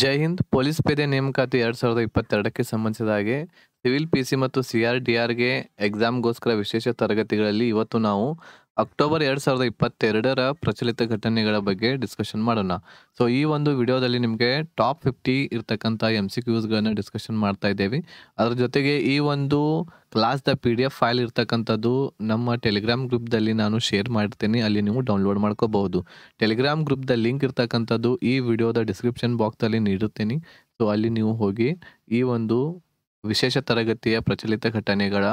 ಜೈ Hind police ಪೇದೆ ನೇಮಕಾತಿ ಎರಡ್ ಸಾವಿರದ ಇಪ್ಪತ್ತೆರಡಕ್ಕೆ ಸಂಬಂಧಿಸಿದ ಹಾಗೆ ಸಿವಿಲ್ ಪಿಸಿ ಮತ್ತು ಡಿ ಆರ್ಗೆ ಎಕ್ಸಾಮ್ಗೋಸ್ಕರ ವಿಶೇಷ ತರಗತಿಗಳಲ್ಲಿ ಇವತ್ತು ನಾವು ಅಕ್ಟೋಬರ್ ಎರಡು ಸಾವಿರದ ಇಪ್ಪತ್ತೆರಡರ ಪ್ರಚಲಿತ ಘಟನೆಗಳ ಬಗ್ಗೆ ಡಿಸ್ಕಷನ್ ಮಾಡೋಣ ಸೊ ಈ ಒಂದು ವಿಡಿಯೋದಲ್ಲಿ ನಿಮಗೆ ಟಾಪ್ ಫಿಫ್ಟಿ ಇರ್ತಕ್ಕಂಥ ಎಮ್ ಸಿ ಕ್ಯೂಸ್ಗಳನ್ನು ಡಿಸ್ಕಷನ್ ಮಾಡ್ತಾ ಇದ್ದೇವೆ ಅದರ ಜೊತೆಗೆ ಈ ಒಂದು ಕ್ಲಾಸ್ದ ಪಿ ಡಿ ಎಫ್ ಫೈಲ್ ಇರ್ತಕ್ಕಂಥದ್ದು ನಮ್ಮ ಟೆಲಿಗ್ರಾಮ್ ಗ್ರೂಪ್ದಲ್ಲಿ ನಾನು ಶೇರ್ ಮಾಡ್ತೀನಿ ಅಲ್ಲಿ ನೀವು ಡೌನ್ಲೋಡ್ ಮಾಡ್ಕೋಬಹುದು ಟೆಲಿಗ್ರಾಮ್ ಗ್ರೂಪ್ದ ಲಿಂಕ್ ಇರ್ತಕ್ಕಂಥದ್ದು ಈ ವಿಡಿಯೋದ ಡಿಸ್ಕ್ರಿಪ್ಷನ್ ಬಾಕ್ಸಲ್ಲಿ ನೀಡುತ್ತೀನಿ ಸೊ ಅಲ್ಲಿ ನೀವು ಹೋಗಿ ಈ ಒಂದು ವಿಶೇಷ ತರಗತಿಯ ಪ್ರಚಲಿತ ಘಟನೆಗಳ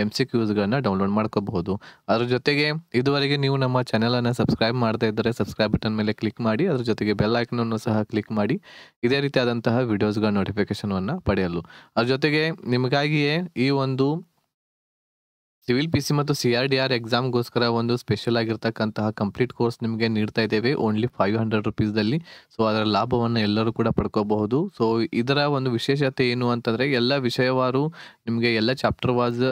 ಎಮ್ ಸಿ ಕ್ಯೂಸ್ಗಳನ್ನ ಡೌನ್ಲೋಡ್ ಮಾಡ್ಕೋಬಹುದು ಅದ್ರ ಜೊತೆಗೆ ಇದುವರೆಗೆ ನೀವು ನಮ್ಮ ಚಾನಲನ್ನು ಸಬ್ಸ್ಕ್ರೈಬ್ ಮಾಡ್ತಾ ಇದ್ದರೆ ಸಬ್ಸ್ಕ್ರೈಬ್ ಬಟನ್ ಮೇಲೆ ಕ್ಲಿಕ್ ಮಾಡಿ ಅದ್ರ ಜೊತೆಗೆ ಬೆಲ್ ಅನ್ನು ಸಹ ಕ್ಲಿಕ್ ಮಾಡಿ ಇದೇ ರೀತಿಯಾದಂತಹ ವಿಡಿಯೋಸ್ಗಳ ಅನ್ನ ಪಡೆಯಲು ಅದ್ರ ಜೊತೆಗೆ ನಿಮಗಾಗಿಯೇ ಈ ಒಂದು ಸಿವಿಲ್ ಪಿ ಸಿ ಮತ್ತು ಸಿ ಆರ್ ಡಿ ಆರ್ ಎಕ್ಸಾಮ್ಗೋಸ್ಕರ ಒಂದು ಸ್ಪೆಷಲ್ ಆಗಿರ್ತಕ್ಕಂತಹ ಕಂಪ್ಲೀಟ್ ಕೋರ್ಸ್ ನಿಮಗೆ ನೀಡ್ತಾ ಇದ್ದೇವೆ ಓನ್ಲಿ ಫೈವ್ ಹಂಡ್ರೆಡ್ ರುಪೀಸ್ದಲ್ಲಿ ಸೊ ಅದರ ಲಾಭವನ್ನು ಎಲ್ಲರೂ ಕೂಡ ಪಡ್ಕೋಬಹುದು ಸೊ ಇದರ ಒಂದು ವಿಶೇಷತೆ ಏನು ಅಂತಂದರೆ ಎಲ್ಲ ವಿಷಯವಾರು ನಿಮಗೆ ಎಲ್ಲ ಚಾಪ್ಟರ್ ವೈಸ್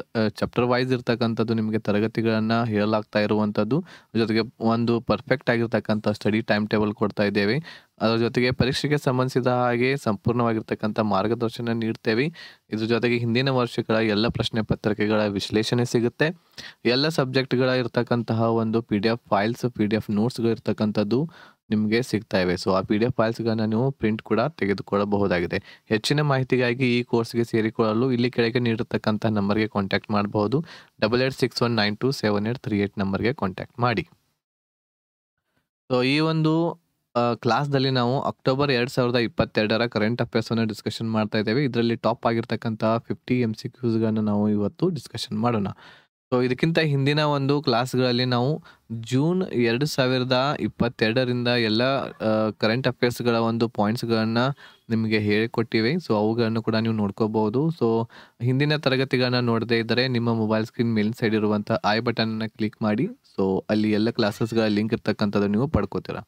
ಚಾಪ್ಟರ್ ವೈಸ್ ಇರ್ತಕ್ಕಂಥದ್ದು ನಿಮಗೆ ತರಗತಿಗಳನ್ನು ಹೇಳಲಾಗ್ತಾ ಇರುವಂಥದ್ದು ಜೊತೆಗೆ ಒಂದು ಪರ್ಫೆಕ್ಟ್ ಆಗಿರ್ತಕ್ಕಂಥ ಸ್ಟಡಿ ಟೈಮ್ ಟೇಬಲ್ ಕೊಡ್ತಾ ಇದ್ದೇವೆ ಅದರ ಜೊತೆಗೆ ಪರೀಕ್ಷೆಗೆ ಸಂಬಂಧಿಸಿದ ಹಾಗೆ ಸಂಪೂರ್ಣವಾಗಿರ್ತಕ್ಕಂಥ ಮಾರ್ಗದರ್ಶನ ನೀಡ್ತೇವೆ ಇದ್ರ ಜೊತೆಗೆ ಹಿಂದಿನ ವರ್ಷಗಳ ಎಲ್ಲ ಪ್ರಶ್ನೆ ಪತ್ರಿಕೆಗಳ ವಿಶ್ಲೇಷಣೆ ಸಿಗುತ್ತೆ ಎಲ್ಲ ಸಬ್ಜೆಕ್ಟ್ಗಳ ಇರ್ತಕ್ಕಂತಹ ಒಂದು P D F files P D F ನೋಟ್ಸ್ಗಳು ಇರ್ತಕ್ಕಂಥದ್ದು ನಿಮಗೆ ಸಿಗ್ತಾ ಇವೆ ಸೊ ಆ ಪಿ ಡಿ ಎಫ್ ಫೈಲ್ಸ್ಗಳನ್ನು ನೀವು ಪ್ರಿಂಟ್ ಕೂಡ ತೆಗೆದುಕೊಳ್ಳಬಹುದಾಗಿದೆ ಹೆಚ್ಚಿನ ಮಾಹಿತಿಗಾಗಿ ಈ ಕೋರ್ಸ್ಗೆ ಸೇರಿಕೊಳ್ಳಲು ಇಲ್ಲಿ ಕೆಳಗೆ ನೀಡಿರ್ತಕ್ಕಂಥ ನಂಬರ್ಗೆ ಕಾಂಟ್ಯಾಕ್ಟ್ ಮಾಡಬಹುದು double eight six one nine two seven eight three eight ನಂಬರ್ಗೆ ಕಾಂಟ್ಯಾಕ್ಟ್ ಮಾಡಿ ಸೊ ಈ ಒಂದು ಕ್ಲಾಸ್ದಲ್ಲಿ ನಾವು ಅಕ್ಟೋಬರ್ ಎರಡು ಸಾವಿರದ ಇಪ್ಪತ್ತೆರಡರ ಕರೆಂಟ್ ಅಫೇರ್ಸನ್ನು ಡಿಸ್ಕಷನ್ ಮಾಡ್ತಾ ಇದ್ದೇವೆ ಇದರಲ್ಲಿ ಟಾಪ್ ಆಗಿರ್ತಕ್ಕಂಥ ಫಿಫ್ಟಿ ಎಮ್ ಸಿ ಕ್ಯೂಸ್ಗಳನ್ನು ನಾವು ಇವತ್ತು ಡಿಸ್ಕಷನ್ ಮಾಡೋಣ ಸೊ ಇದಕ್ಕಿಂತ ಹಿಂದಿನ ಒಂದು ಕ್ಲಾಸ್ಗಳಲ್ಲಿ ನಾವು ಜೂನ್ ಎರಡು ಸಾವಿರದ ಇಪ್ಪತ್ತೆರಡರಿಂದ ಎಲ್ಲ ಕರೆಂಟ್ ಅಫೇರ್ಸ್ಗಳ ಒಂದು ಪಾಯಿಂಟ್ಸ್ಗಳನ್ನು ನಿಮಗೆ ಹೇಳಿಕೊಟ್ಟಿವೆ ಸೊ ಅವುಗಳನ್ನು ಕೂಡ ನೀವು ನೋಡ್ಕೋಬಹುದು ಸೊ ಹಿಂದಿನ ತರಗತಿಗಳನ್ನ ನೋಡದೇ ಇದ್ದರೆ ನಿಮ್ಮ ಮೊಬೈಲ್ ಸ್ಕ್ರೀನ್ ಮೇಲಿನ ಸೈಡ್ ಇರುವಂಥ ಐ ಬಟನನ್ನು ಕ್ಲಿಕ್ ಮಾಡಿ ಸೊ ಅಲ್ಲಿ ಎಲ್ಲ ಕ್ಲಾಸಸ್ಗಳ ಲಿಂಕ್ ಇರ್ತಕ್ಕಂಥದ್ದು ನೀವು ಪಡ್ಕೋತೀರಾ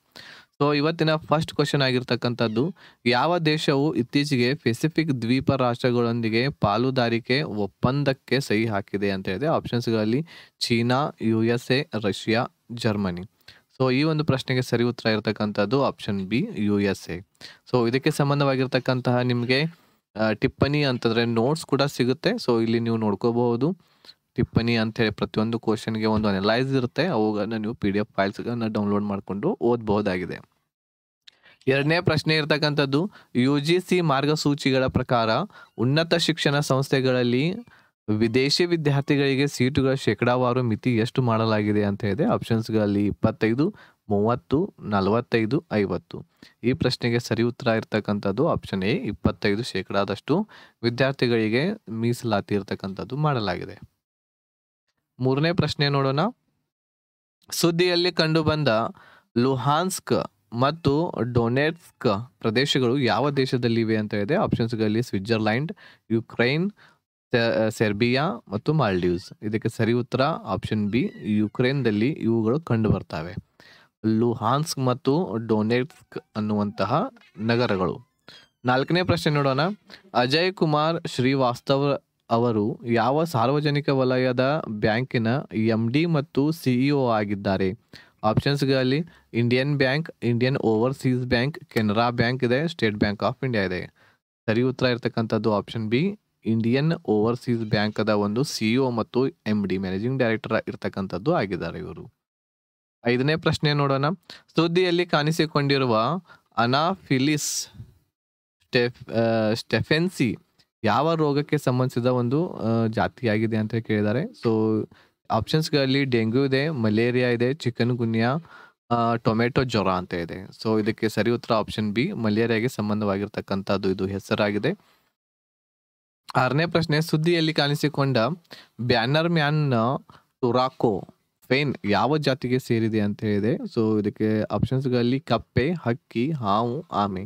ಸೊ ಇವತ್ತಿನ ಫಸ್ಟ್ ಕ್ವಶನ್ ಆಗಿರ್ತಕ್ಕಂಥದ್ದು ಯಾವ ದೇಶವು ಇತ್ತೀಚೆಗೆ ಪೆಸಿಫಿಕ್ ದ್ವೀಪ ರಾಷ್ಟ್ರಗಳೊಂದಿಗೆ ಪಾಲುದಾರಿಕೆ ಒಪ್ಪಂದಕ್ಕೆ ಸಹಿ ಹಾಕಿದೆ ಅಂತ ಹೇಳಿದೆ ಆಪ್ಷನ್ಸ್ಗಳಲ್ಲಿ China U S A Russia Germany so ಈ ಒಂದು ಪ್ರಶ್ನೆಗೆ ಸರಿ ಉತ್ತರ ಇರತಕ್ಕಂಥದ್ದು option B U S A so ಇದಕ್ಕೆ ಸಂಬಂಧವಾಗಿರ್ತಕ್ಕಂತಹ ನಿಮಗೆ ಟಿಪ್ಪಣಿ ಅಂತಂದರೆ ನೋಟ್ಸ್ ಕೂಡ ಸಿಗುತ್ತೆ ಸೊ ಇಲ್ಲಿ ನೀವು ನೋಡ್ಕೋಬಹುದು ಟಿಪ್ಪಣಿ ಅಂತೇಳಿ ಪ್ರತಿಯೊಂದು ಕ್ವಶನ್ಗೆ ಒಂದು ಅನಲೈಸ್ ಇರುತ್ತೆ ಅವುಗಳನ್ನು ನೀವು ಪಿ ಡಿ ಎಫ್ ಫೈಲ್ಸ್ಗಳನ್ನು ಡೌನ್ಲೋಡ್ ಮಾಡಿಕೊಂಡು ಓದಬಹುದಾಗಿದೆ ಎರಡನೇ ಪ್ರಶ್ನೆ ಇರ್ತಕ್ಕಂಥದ್ದು ಯು ಜಿ ಸಿ ಮಾರ್ಗಸೂಚಿಗಳ ಪ್ರಕಾರ ಉನ್ನತ ಶಿಕ್ಷಣ ಸಂಸ್ಥೆಗಳಲ್ಲಿ ವಿದೇಶಿ ವಿದ್ಯಾರ್ಥಿಗಳಿಗೆ ಸೀಟುಗಳ ಶೇಕಡಾವಾರು ಮಿತಿ ಎಷ್ಟು ಮಾಡಲಾಗಿದೆ ಅಂತ ಇದೆ ಆಪ್ಷನ್ಸ್ಗಳಲ್ಲಿ ಇಪ್ಪತ್ತೈದು ಮೂವತ್ತು ನಲವತ್ತೈದು ಐವತ್ತು ಈ ಪ್ರಶ್ನೆಗೆ ಸರಿ ಉತ್ತರ ಇರತಕ್ಕಂಥದ್ದು ಆಪ್ಷನ್ ಎ ಇಪ್ಪತ್ತೈದು ಶೇಕಡಾದಷ್ಟು ವಿದ್ಯಾರ್ಥಿಗಳಿಗೆ ಮೀಸಲಾತಿ ಇರತಕ್ಕಂಥದ್ದು ಮಾಡಲಾಗಿದೆ ಮೂರನೇ ಪ್ರಶ್ನೆ ನೋಡೋಣ ಸುದ್ದಿಯಲ್ಲಿ ಕಂಡುಬಂದ ಲುಹಾನ್ಸ್ಕ್ ಮತ್ತು ಡೊನೆಟ್ಸ್ಕ್ ಪ್ರದೇಶಗಳು ಯಾವ ದೇಶದಲ್ಲಿವೆ ಅಂತ ಇದೆ ಆಪ್ಷನ್ಸ್ಗಳಲ್ಲಿ ಸ್ವಿಟ್ಜರ್ಲ್ಯಾಂಡ್ ಯುಕ್ರೈನ್ ಸೆರ್ಬಿಯಾ ಮತ್ತು ಮಾಲ್ಡೀವ್ಸ್ ಇದಕ್ಕೆ ಸರಿ ಉತ್ತರ ಆಪ್ಷನ್ ಬಿ ಯುಕ್ರೇನ್ದಲ್ಲಿ ಇವುಗಳು ಕಂಡು ಬರ್ತವೆ ಲುಹಾನ್ಸ್ಕ್ ಮತ್ತು ಡೊನೆಟ್ಸ್ಕ್ ಅನ್ನುವಂತಹ ನಗರಗಳು ನಾಲ್ಕನೇ ಪ್ರಶ್ನೆ ನೋಡೋಣ ಅಜಯ್ ಕುಮಾರ್ ಶ್ರೀವಾಸ್ತವ ಅವರು ಯಾವ ಸಾರ್ವಜನಿಕ ವಲಯದ ಬ್ಯಾಂಕಿನ ಎಂ ಡಿ ಮತ್ತು ಸಿಇಒ e ಆಗಿದ್ದಾರೆ ಆಪ್ಷನ್ಸ್ಗಳಲ್ಲಿ Indian Bank Indian Overseas Bank Canara Bank ಇದೆ ಸ್ಟೇಟ್ ಬ್ಯಾಂಕ್ ಆಫ್ ಇಂಡಿಯಾ ಇದೆ ಸರಿ ಉತ್ತರ ಇರತಕ್ಕಂಥದ್ದು ಆಪ್ಷನ್ ಬಿ ಇಂಡಿಯನ್ ಓವರ್ಸೀಸ್ ಬ್ಯಾಂಕದ ಒಂದು ಸಿಇಒ e ಮತ್ತು ಎಂ ಡಿ ಮ್ಯಾನೇಜಿಂಗ್ ಡೈರೆಕ್ಟರ್ ಇರತಕ್ಕಂಥದ್ದು ಆಗಿದ್ದಾರೆ ಇವರು ಐದನೇ ಪ್ರಶ್ನೆ ನೋಡೋಣ ಸುದ್ದಿಯಲ್ಲಿ ಕಾಣಿಸಿಕೊಂಡಿರುವ ಅನಾಫಿಲಿಸ್ ಸ್ಟೆಫೆನ್ಸಿ ಯಾವ ರೋಗಕ್ಕೆ ಸಂಬಂಧಿಸಿದ ಒಂದು ಜಾತಿಯಾಗಿದೆ ಅಂತ ಕೇಳಿದ್ದಾರೆ ಸೊ ಆಪ್ಷನ್ಸ್ಗಳಲ್ಲಿ ಡೆಂಗ್ಯೂ ಇದೆ ಮಲೇರಿಯಾ ಇದೆ ಚಿಕನ್ ಗುನ್ಯಾ ಟೊಮೆಟೊ ಜ್ವರ ಅಂತ ಇದೆ ಸೊ ಇದಕ್ಕೆ ಸರಿ ಉತ್ತರ ಆಪ್ಷನ್ ಬಿ ಮಲೇರಿಯಾಗೆ ಸಂಬಂಧವಾಗಿರ್ತಕ್ಕಂಥದ್ದು ಇದು ಹೆಸರಾಗಿದೆ ಆರನೇ ಪ್ರಶ್ನೆ ಸುದ್ದಿಯಲ್ಲಿ ಕಾಣಿಸಿಕೊಂಡ ಬ್ಯಾನರ್ ಮ್ಯಾನ್ ಟುರಾಕೋ ಫೇನ್ ಯಾವ ಜಾತಿಗೆ ಸೇರಿದೆ ಅಂತ ಹೇಳಿದೆ ಸೊ ಇದಕ್ಕೆ ಆಪ್ಷನ್ಸ್ಗಳಲ್ಲಿ ಕಪ್ಪೆ ಹಕ್ಕಿ ಹಾವು ಆಮೆ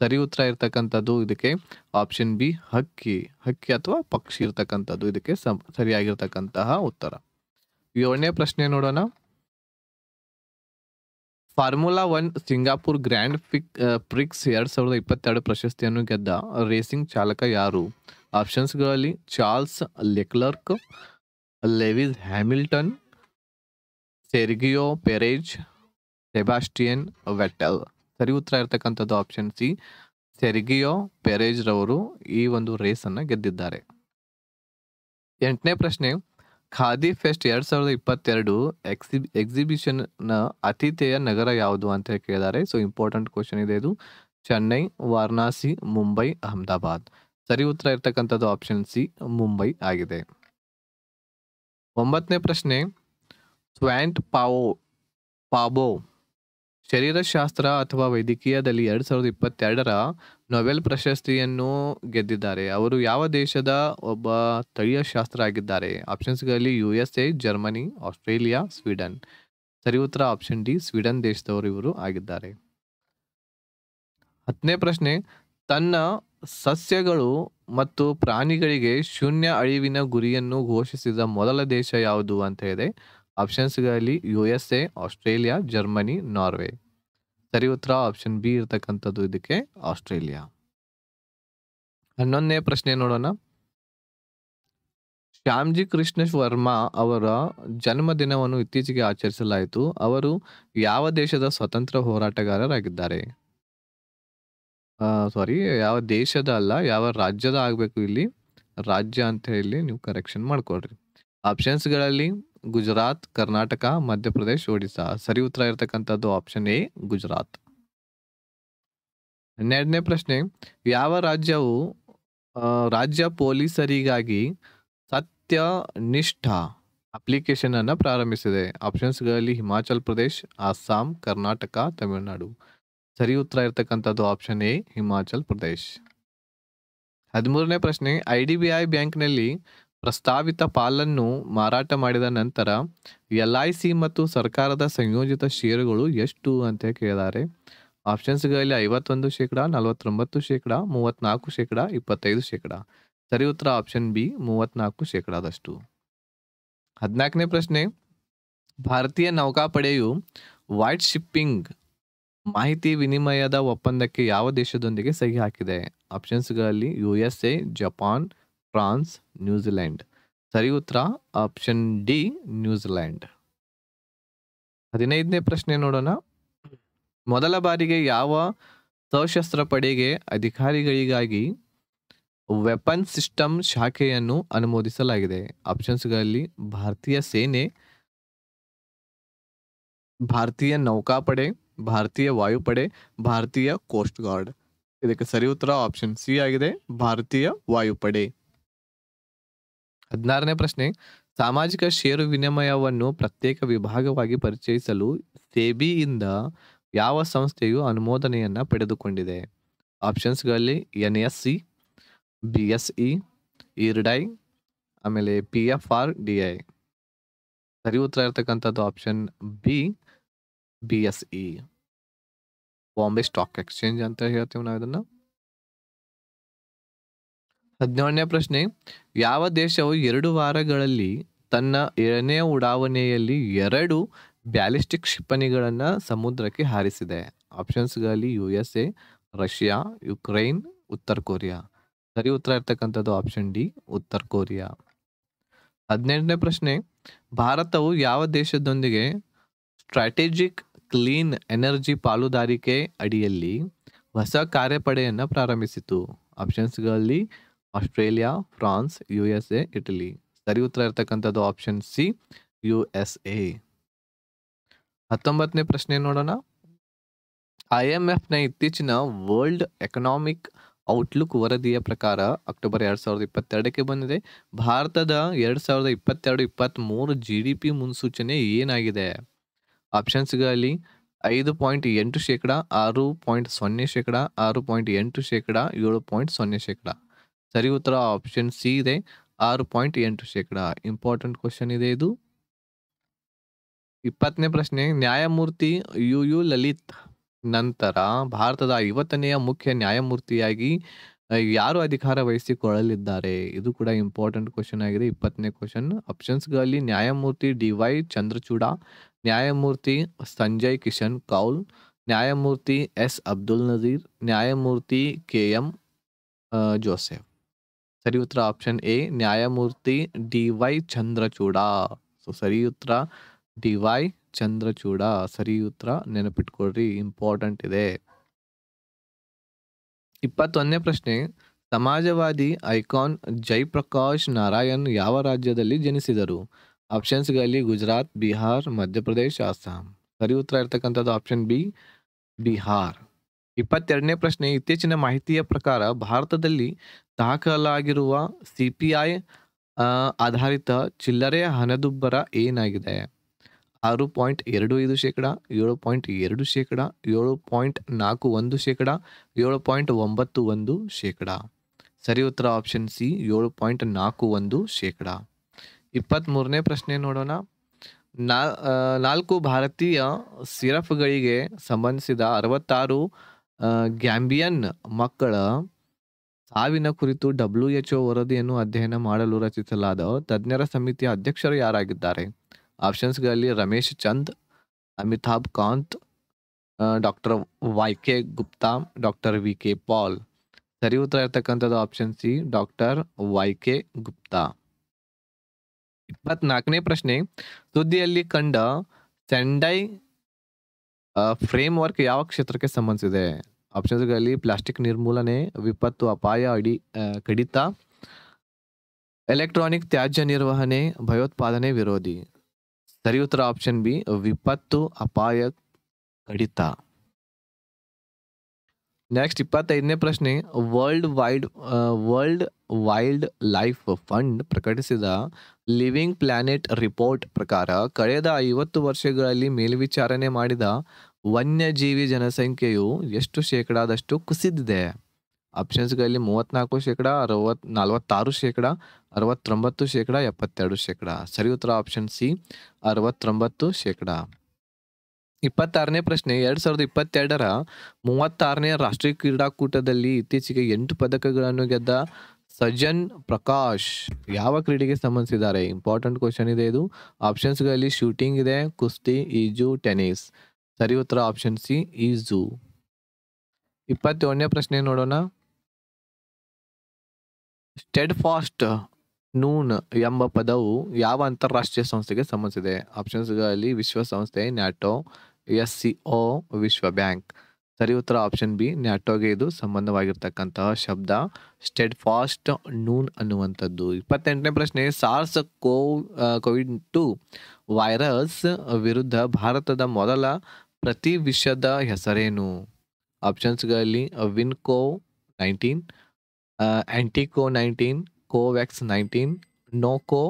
ಸರಿ ಉತ್ತರ ಇರ್ತಕ್ಕಂಥದ್ದು ಇದಕ್ಕೆ ಆಪ್ಷನ್ ಬಿ ಹಕ್ಕಿ ಹಕ್ಕಿ ಅಥವಾ ಪಕ್ಷಿ ಇರ್ತಕ್ಕಂಥದ್ದು ಇದಕ್ಕೆ ಸರಿಯಾಗಿರ್ತಕ್ಕಂತಹ ಉತ್ತರ ಏಳನೇ ಪ್ರಶ್ನೆ ನೋಡೋಣ ಫಾರ್ಮುಲಾ ಒನ್ ಸಿಂಗಾಪುರ್ ಗ್ರ್ಯಾಂಡ್ ಫಿಕ್ ಪ್ರಿಕ್ಸ್ ಎರಡ್ ಸಾವಿರದ ಇಪ್ಪತ್ತೆರಡು ಪ್ರಶಸ್ತಿಯನ್ನು ಗೆದ್ದ ರೇಸಿಂಗ್ ಚಾಲಕ ಯಾರು ಆಪ್ಷನ್ಸ್ಗಳಲ್ಲಿ Charles Leclerc Lewis Hamilton Sergio Perez Sebastian Vettel ಸರಿ ಉತ್ತರ ಇರತಕ್ಕಂಥದ್ದು ಆಪ್ಷನ್ ಸಿ ಸೆರ್ಗಿಯೋ ಪೆರೇಜ್ ರವರು ಈ ಒಂದು ರೇಸ್ ಅನ್ನ ಗೆದ್ದಿದ್ದಾರೆ ಎಂಟನೇ ಪ್ರಶ್ನೆ ಖಾದಿ ಫೆಸ್ಟ್ ಎರಡ್ ಸಾವಿರದ ಇಪ್ಪತ್ತೆರಡು ಎಕ್ಸಿ ಎಕ್ಸಿಬಿಷನ್ ನ ಅತಿಥೇಯ ನಗರ ಯಾವುದು ಅಂತ ಕೇಳಿದ್ದಾರೆ ಸೊ ಇಂಪಾರ್ಟೆಂಟ್ ಕ್ವಶನ್ ಇದೆ ಇದು ಚೆನ್ನೈ ವಾರಣಾಸಿ ಮುಂಬೈ ಅಹಮದಾಬಾದ್ ಸರಿ ಉತ್ತರ ಇರತಕ್ಕಂಥದ್ದು ಆಪ್ಷನ್ ಸಿ ಮುಂಬೈ ಆಗಿದೆ ಒಂಬತ್ತನೇ ಪ್ರಶ್ನೆ ಸ್ವ್ಯಾಂಟ್ ಪಾವೋ ಪಾಬೋ ಶರೀರಶಾಸ್ತ್ರ ಅಥವಾ ವೈದ್ಯಕೀಯದಲ್ಲಿ ಎರಡು ಸಾವಿರದ ಇಪ್ಪತ್ತೆರಡರ ನೊಬೆಲ್ ಪ್ರಶಸ್ತಿಯನ್ನು ಗೆದ್ದಿದ್ದಾರೆ ಅವರು ಯಾವ ದೇಶದ ಒಬ್ಬ ಸ್ಥಳೀಯ ಶಾಸ್ತ್ರ ಆಗಿದ್ದಾರೆ ಆಪ್ಷನ್ಸ್ಗಳಲ್ಲಿ U S A Germany Australia Sweden ಸರಿ ಉತ್ತರ ಆಪ್ಷನ್ ಡಿ ಸ್ವೀಡನ್ ದೇಶದವರು ಇವರು ಆಗಿದ್ದಾರೆ ಹತ್ತನೇ ಪ್ರಶ್ನೆ ತನ್ನ ಸಸ್ಯಗಳು ಮತ್ತು ಪ್ರಾಣಿಗಳಿಗೆ ಶೂನ್ಯ ಅಳಿವಿನ ಗುರಿಯನ್ನು ಘೋಷಿಸಿದ ಮೊದಲ ದೇಶ ಯಾವುದು ಅಂತ ಇದೆ ಆಪ್ಷನ್ಸ್ಗಳಲ್ಲಿ U S A Australia Germany Norway ಸರಿ ಉತ್ತರ ಆಪ್ಷನ್ ಬಿ ಇರ್ತಕ್ಕಂಥದ್ದು ಇದಕ್ಕೆ ಆಸ್ಟ್ರೇಲಿಯಾ ಹನ್ನೊಂದನೇ ಪ್ರಶ್ನೆ ನೋಡೋಣ ಶ್ಯಾಮ್ಜಿ ಕೃಷ್ಣ ವರ್ಮಾ ಅವರ ಜನ್ಮದಿನವನ್ನು ಇತ್ತೀಚೆಗೆ ಆಚರಿಸಲಾಯಿತು ಅವರು ಯಾವ ದೇಶದ ಸ್ವತಂತ್ರ ಹೋರಾಟಗಾರರಾಗಿದ್ದಾರೆ ಸಾರಿ ಯಾವ ದೇಶದ ಅಲ್ಲ ಯಾವ ರಾಜ್ಯದ ಆಗಬೇಕು ಇಲ್ಲಿ ರಾಜ್ಯ ಅಂತ ಹೇಳಿ ನೀವು ಕರೆಕ್ಷನ್ ಮಾಡ್ಕೊಳ್ರಿ ಆಪ್ಷನ್ಸ್ಗಳಲ್ಲಿ ಗುಜರಾತ್ ಕರ್ನಾಟಕ ಮಧ್ಯಪ್ರದೇಶ್ ಒಡಿಸ್ಸಾ ಸರಿ ಉತ್ತರ ಇರತಕ್ಕಂಥದ್ದು ಆಪ್ಷನ್ ಎ ಗುಜರಾತ್ ಹನ್ನೆರಡನೇ ಪ್ರಶ್ನೆ ಯಾವ ರಾಜ್ಯವು ರಾಜ್ಯ ಪೊಲೀಸರಿಗಾಗಿ ಸತ್ಯ ನಿಷ್ಠ ಅಪ್ಲಿಕೇಶನ್ ಅನ್ನ ಪ್ರಾರಂಭಿಸಿದೆ ಆಪ್ಷನ್ಸ್ಗಳಲ್ಲಿ ಹಿಮಾಚಲ್ ಪ್ರದೇಶ್ ಅಸ್ಸಾಂ ಕರ್ನಾಟಕ ತಮಿಳುನಾಡು ಸರಿ ಉತ್ತರ ಇರತಕ್ಕಂಥದ್ದು ಆಪ್ಷನ್ ಎ ಹಿಮಾಚಲ್ ಪ್ರದೇಶ್ ಹದಿಮೂರನೇ ಪ್ರಶ್ನೆ ಐ ಡಿ ಬಿ ಐ ಬ್ಯಾಂಕ್ನಲ್ಲಿ ಪ್ರಸ್ತಾವಿತ ಪಾಲನ್ನು ಮಾರಾಟ ಮಾಡಿದ ನಂತರ ಎಲ್ ಐ ಸಿ ಮತ್ತು ಸರ್ಕಾರದ ಸಂಯೋಜಿತ ಷೇರುಗಳು ಎಷ್ಟು ಅಂತ ಕೇಳಿದ್ದಾರೆ ಆಪ್ಷನ್ಸ್ಗಳಲ್ಲಿ ಐವತ್ತೊಂದು ಶೇಕಡ ನಲವತ್ತೊಂಬತ್ತು ಶೇಕಡ ಮೂವತ್ನಾಲ್ಕು ಶೇಕಡ ಇಪ್ಪತ್ತೈದು ಶೇಕಡ ಸರಿ ಉತ್ತರ ಆಪ್ಷನ್ ಬಿ ಮೂವತ್ನಾಲ್ಕು ಶೇಕಡಾದಷ್ಟು ಹದಿನಾಲ್ಕನೇ ಪ್ರಶ್ನೆ ಭಾರತೀಯ ನೌಕಾಪಡೆಯು ವೈಟ್ ಶಿಪ್ಪಿಂಗ್ ಮಾಹಿತಿ ವಿನಿಮಯದ ಒಪ್ಪಂದಕ್ಕೆ ಯಾವ ದೇಶದೊಂದಿಗೆ ಸಹಿ ಹಾಕಿದೆ ಆಪ್ಷನ್ಸ್ಗಳಲ್ಲಿ U S A Japan France New Zealand ಸರಿ ಉತ್ತರ ಆಪ್ಷನ್ ಡಿ ನ್ಯೂಜಿಲೆಂಡ್ ಹದಿನೈದನೇ ಪ್ರಶ್ನೆ ನೋಡೋಣ ಮೊದಲ ಬಾರಿಗೆ ಯಾವ ಸಶಸ್ತ್ರ ಪಡೆಗೆ ಅಧಿಕಾರಿಗಳಿಗಾಗಿ ವೆಪನ್ ಸಿಸ್ಟಮ್ ಶಾಖೆಯನ್ನು ಅನುಮೋದಿಸಲಾಗಿದೆ ಆಪ್ಷನ್ಸ್ಗಳಲ್ಲಿ ಭಾರತೀಯ ಸೇನೆ ಭಾರತೀಯ ನೌಕಾಪಡೆ ಭಾರತೀಯ ವಾಯುಪಡೆ ಭಾರತೀಯ ಕೋಸ್ಟ್ ಗಾರ್ಡ್ ಇದಕ್ಕೆ ಸರಿ ಉತ್ತರ ಆಪ್ಷನ್ ಸಿ ಆಗಿದೆ ಭಾರತೀಯ ವಾಯುಪಡೆ ಹದಿನಾರನೇ ಪ್ರಶ್ನೆ ಸಾಮಾಜಿಕ ಷೇರು ವಿನಿಮಯವನ್ನು ಪ್ರತ್ಯೇಕ ವಿಭಾಗವಾಗಿ ಪರಿಚಯಿಸಲು ಸೇಬಿಯಿಂದ ಯಾವ ಸಂಸ್ಥೆಯು ಅನುಮೋದನೆಯನ್ನು ಪಡೆದುಕೊಂಡಿದೆ ಆಪ್ಷನ್ಸ್ಗಳಲ್ಲಿ N S C B S E IRDAI ಆಮೇಲೆ P F R D I ಸರಿ ಉತ್ತರ ಇರ್ತಕ್ಕಂಥದ್ದು option B B S E Bombay Stock Exchange ಅಂತ ಹೇಳ್ತೀವಿ ನಾವು ಇದನ್ನು ಹದಿನೇಳನೇ ಪ್ರಶ್ನೆ ಯಾವ ದೇಶವು ಎರಡು ವಾರಗಳಲ್ಲಿ ತನ್ನ ಏಳನೇ ಉಡಾವಣೆಯಲ್ಲಿ ಎರಡು ಬ್ಯಾಲಿಸ್ಟಿಕ್ ಕ್ಷಿಪಣಿಗಳನ್ನು ಸಮುದ್ರಕ್ಕೆ ಹಾರಿಸಿದೆ ಆಪ್ಷನ್ಸ್ಗಳಲ್ಲಿ U S A Russia Ukraine ಉತ್ತರ ಕೊರಿಯಾ ಸರಿ ಉತ್ತರ ಇರ್ತಕ್ಕಂಥದ್ದು ಆಪ್ಷನ್ ಡಿ ಉತ್ತರ ಕೊರಿಯಾ ಹದಿನೆಂಟನೇ ಪ್ರಶ್ನೆ ಭಾರತವು ಯಾವ ದೇಶದೊಂದಿಗೆ ಸ್ಟ್ರಾಟೆಜಿಕ್ ಕ್ಲೀನ್ ಎನರ್ಜಿ ಪಾಲುದಾರಿಕೆ ಅಡಿಯಲ್ಲಿ ಹೊಸ ಕಾರ್ಯಪಡೆಯನ್ನು ಪ್ರಾರಂಭಿಸಿತು ಆಪ್ಷನ್ಸ್ಗಳಲ್ಲಿ Australia France U S A Italy ಸರಿ ಉತ್ತರ ಇರತಕ್ಕಂಥದ್ದು option C U S A ಹತ್ತೊಂಬತ್ತನೇ ಪ್ರಶ್ನೆ ನೋಡೋಣ ಐ ಎಂ ಎಫ್ನ ಇತ್ತೀಚಿನ ವರ್ಲ್ಡ್ ಎಕನಾಮಿಕ್ ಔಟ್ಲುಕ್ ವರದಿಯ ಪ್ರಕಾರ ಅಕ್ಟೋಬರ್ ಎರಡು ಸಾವಿರದ ಇಪ್ಪತ್ತೆರಡಕ್ಕೆ ಬಂದಿದೆ ಭಾರತದ ಎರಡು ಸಾವಿರದ ಇಪ್ಪತ್ತೆರಡು ಇಪ್ಪತ್ತ್ಮೂರು ಜಿ ಡಿ ಪಿ ಮುನ್ಸೂಚನೆ ಏನಾಗಿದೆ ಆಪ್ಷನ್ಸ್ಗಳಲ್ಲಿ ಐದು ಪಾಯಿಂಟ್ ಎಂಟು ಶೇಕಡ ಆರು ಪಾಯಿಂಟ್ ಸೊನ್ನೆ ಶೇಕಡ ಆರು ಪಾಯಿಂಟ್ ಎಂಟು ಶೇಕಡ ಏಳು ಪಾಯಿಂಟ್ ಸೊನ್ನೆ ಶೇಕಡ ಸರಿ ಉತ್ತರ ಆಪ್ಷನ್ ಸಿ ಇದೆ ಆರು ಪಾಯಿಂಟ್ ಎಂಟು ಶೇಕಡ ಇಂಪಾರ್ಟೆಂಟ್ ಕ್ವಶನ್ ಇದೆ ಇದು ಇಪ್ಪತ್ತನೇ ಪ್ರಶ್ನೆ ನ್ಯಾಯಮೂರ್ತಿ ಯು ಯು ಲಲಿತ್ ನಂತರ ಭಾರತದ ಐವತ್ತನೆಯ ಮುಖ್ಯ ನ್ಯಾಯಮೂರ್ತಿಯಾಗಿ ಯಾರು ಅಧಿಕಾರ ವಹಿಸಿಕೊಳ್ಳಲಿದ್ದಾರೆ ಇದು ಕೂಡ ಇಂಪಾರ್ಟೆಂಟ್ ಕ್ವಶನ್ ಆಗಿದೆ ಇಪ್ಪತ್ತನೇ ಕ್ವಶನ್ ಆಪ್ಷನ್ಸ್ಗಳಲ್ಲಿ ನ್ಯಾಯಮೂರ್ತಿ ಡಿ ವೈ ಚಂದ್ರಚೂಡ ನ್ಯಾಯಮೂರ್ತಿ ಸಂಜಯ್ ಕಿಶನ್ ಕೌಲ್ ನ್ಯಾಯಮೂರ್ತಿ ಎಸ್ ಅಬ್ದುಲ್ ನಜೀರ್ ನ್ಯಾಯಮೂರ್ತಿ ಕೆ ಎಂ ಜೋಸೆಫ್ ಸರಿ ಉತ್ತರ ಆಪ್ಷನ್ ಎ ನ್ಯಾಯಮೂರ್ತಿ ಡಿ ವೈ ಚಂದ್ರಚೂಡ ಸೊ ಸರಿ ಉತ್ತರ ಡಿ ವೈ ಚಂದ್ರಚೂಡ ಸರಿ ಉತ್ತರ ನೆನಪಿಟ್ಕೊಳ್ರಿ ಇಂಪಾರ್ಟೆಂಟ್ ಇದೆ ಇಪ್ಪತ್ತೊಂದನೇ ಪ್ರಶ್ನೆ ಸಮಾಜವಾದಿ ಐಕಾನ್ ಜೈಪ್ರಕಾಶ್ ನಾರಾಯಣ್ ಯಾವ ರಾಜ್ಯದಲ್ಲಿ ಜನಿಸಿದರು ಆಪ್ಷನ್ಸ್ಗಳಲ್ಲಿ ಗುಜರಾತ್ ಬಿಹಾರ್ ಮಧ್ಯಪ್ರದೇಶ್ ಅಸ್ಸಾಂ ಸರಿ ಉತ್ತರ ಇರ್ತಕ್ಕಂಥದ್ದು ಆಪ್ಷನ್ ಬಿ ಬಿಹಾರ್ ಇಪ್ಪತ್ತೆರಡನೇ ಪ್ರಶ್ನೆ ಇತ್ತೀಚಿನ ಮಾಹಿತಿಯ ಪ್ರಕಾರ ಭಾರತದಲ್ಲಿ ದಾಖಲಾಗಿರುವ ಸಿಪಿಐ ಆಧಾರಿತ ಚಿಲ್ಲರೆ ಹಣದುಬ್ಬರ ಏನಾಗಿದೆ ಆರು ಪಾಯಿಂಟ್ ಎರಡು ಐದು ಶೇಕಡ ಏಳು ಪಾಯಿಂಟ್ ಎರಡು ಶೇಕಡ ಏಳು ಪಾಯಿಂಟ್ ನಾಲ್ಕು ಒಂದು ಶೇಕಡ ಏಳು ಪಾಯಿಂಟ್ ಒಂಬತ್ತು ಒಂದು ಶೇಕಡ ಸರಿ ಉತ್ತರ ಆಪ್ಷನ್ ಸಿ ಏಳು ಪಾಯಿಂಟ್ ನಾಲ್ಕು ಒಂದು ಶೇಕಡ ಇಪ್ಪತ್ತ್ಮೂರನೇ ಪ್ರಶ್ನೆ ನೋಡೋಣ ನಾಲ್ಕು ಭಾರತೀಯ ಸಿರಫ್ಗಳಿಗೆ ಸಂಬಂಧಿಸಿದ ಅರವತ್ತಾರು ಗ್ಯಾಂಬಿಯನ್ ಮಕ್ಕಳ ಸಾವಿನ ಕುರಿತು ಡಬ್ಲ್ಯೂ ಎಚ್ಒ ವರದಿಯನ್ನು ಅಧ್ಯಯನ ಮಾಡಲು ರಚಿಸಲಾದ ತಜ್ಞರ ಸಮಿತಿಯ ಅಧ್ಯಕ್ಷರು ಯಾರಾಗಿದ್ದಾರೆ ಆಪ್ಷನ್ಸ್ಗಳಲ್ಲಿ Ramesh Chand Amitabh Kant doctor Y K Gupta doctor V K Paul ಸರಿ ಉತ್ತರ ಇರತಕ್ಕಂಥದ್ದು option C doctor Y K Gupta ಇಪ್ಪತ್ನಾಲ್ಕನೇ ಪ್ರಶ್ನೆ ಸುದ್ದಿಯಲ್ಲಿ ಕಂಡ ಸೆಂಡೈ ಫ್ರೇಮ್ ವರ್ಕ್ ಯಾವ ಕ್ಷೇತ್ರಕ್ಕೆ ಸಂಬಂಧಿಸಿದೆ ಆಪ್ಷನ್ಸ್ಗಳಲ್ಲಿ ಪ್ಲಾಸ್ಟಿಕ್ ನಿರ್ಮೂಲನೆ ವಿಪತ್ತು ಅಪಾಯ ಅಡಿ ಕಡಿತ ಎಲೆಕ್ಟ್ರಾನಿಕ್ ತ್ಯಾಜ್ಯ ನಿರ್ವಹಣೆ ಭಯೋತ್ಪಾದನೆ ವಿರೋಧಿ ಸರಿ ಉತ್ತರ ಆಪ್ಷನ್ ಬಿ ವಿಪತ್ತು ಅಪಾಯ ಕಡಿತ ನೆಕ್ಸ್ಟ್ ಇಪ್ಪತ್ತೈದನೇ ಪ್ರಶ್ನೆ World Wide World Wildlife Fund ಪ್ರಕಟಿಸಿದ ಲಿವಿಂಗ್ ಪ್ಲಾನೆಟ್ ರಿಪೋರ್ಟ್ ಪ್ರಕಾರ ಕಳೆದ ಐವತ್ತು ವರ್ಷಗಳಲ್ಲಿ ಮೇಲ್ವಿಚಾರಣೆ ಮಾಡಿದ ವನ್ಯಜೀವಿ ಜನಸಂಖ್ಯೆಯು ಎಷ್ಟು ಶೇಕಡಾದಷ್ಟು ಕುಸಿದಿದೆ ಆಪ್ಷನ್ಸ್ಗಳಲ್ಲಿ ಮೂವತ್ನಾಲ್ಕು ಶೇಕಡ ಅರವತ್ ನಲವತ್ತಾರು ಶೇಕಡ ಅರವತ್ತೊಂಬತ್ತು ಶೇಕಡ ಎಪ್ಪತ್ತೆರಡು ಶೇಕಡ ಸರಿ ಉತ್ತರ ಆಪ್ಷನ್ ಸಿ ಅರವತ್ತೊಂಬತ್ತು ಶೇಕಡ ಇಪ್ಪತ್ತಾರನೇ ಪ್ರಶ್ನೆ ಎರಡು ಸಾವಿರದ ಇಪ್ಪತ್ತೆರಡರ ಮೂವತ್ತಾರನೇ ರಾಷ್ಟ್ರೀಯ ಕ್ರೀಡಾಕೂಟದಲ್ಲಿ ಇತ್ತೀಚೆಗೆ ಎಂಟು ಪದಕಗಳನ್ನು ಗೆದ್ದ ಸಜ್ಜನ್ ಪ್ರಕಾಶ್ ಯಾವ ಕ್ರೀಡೆಗೆ ಸಂಬಂಧಿಸಿದ್ದಾರೆ ಇಂಪಾರ್ಟೆಂಟ್ ಕ್ವಶನ್ ಇದೆ ಇದು ಆಪ್ಷನ್ಸ್ಗಳಲ್ಲಿ ಶೂಟಿಂಗ್ ಇದೆ ಕುಸ್ತಿ ಈಜು ಟೆನಿಸ್ ಸರಿ ಉತ್ತರ ಆಪ್ಷನ್ ಸಿ ಝೂ ಇಪ್ಪತ್ತೇಳನೇ ಪ್ರಶ್ನೆ ನೋಡೋಣ ಸ್ಟೆಡ್ ಫಾಸ್ಟ್ ನೂನ್ ಎಂಬ ಪದವು ಯಾವ ಅಂತಾರಾಷ್ಟ್ರೀಯ ಸಂಸ್ಥೆಗೆ ಸಂಬಂಧಿಸಿದೆ ಆಪ್ಷನ್ಸ್ಗಳಲ್ಲಿ ವಿಶ್ವಸಂಸ್ಥೆ ನ್ಯಾಟೋ ಎಸ್ ಸಿ ಒ ವಿಶ್ವ ಬ್ಯಾಂಕ್ ಸರಿ ಉತ್ತರ ಆಪ್ಷನ್ ಬಿ ನ್ಯಾಟೋಗೆ ಇದು ಸಂಬಂಧವಾಗಿರ್ತಕ್ಕಂತಹ ಶಬ್ದ ಸ್ಟೆಡ್ ಫಾಸ್ಟ್ ನೂನ್ ಅನ್ನುವಂಥದ್ದು ಇಪ್ಪತ್ತೆಂಟನೇ ಪ್ರಶ್ನೆ SARS co COVID two virus ವಿರುದ್ಧ ಭಾರತದ ಮೊದಲ ಪ್ರತಿ ವಿಷಯದ ಹೆಸರೇನು ಆಪ್ಷನ್ಸ್ಗಳಲ್ಲಿ VinCov nineteen AntiCov nineteen Covax nineteen NoCov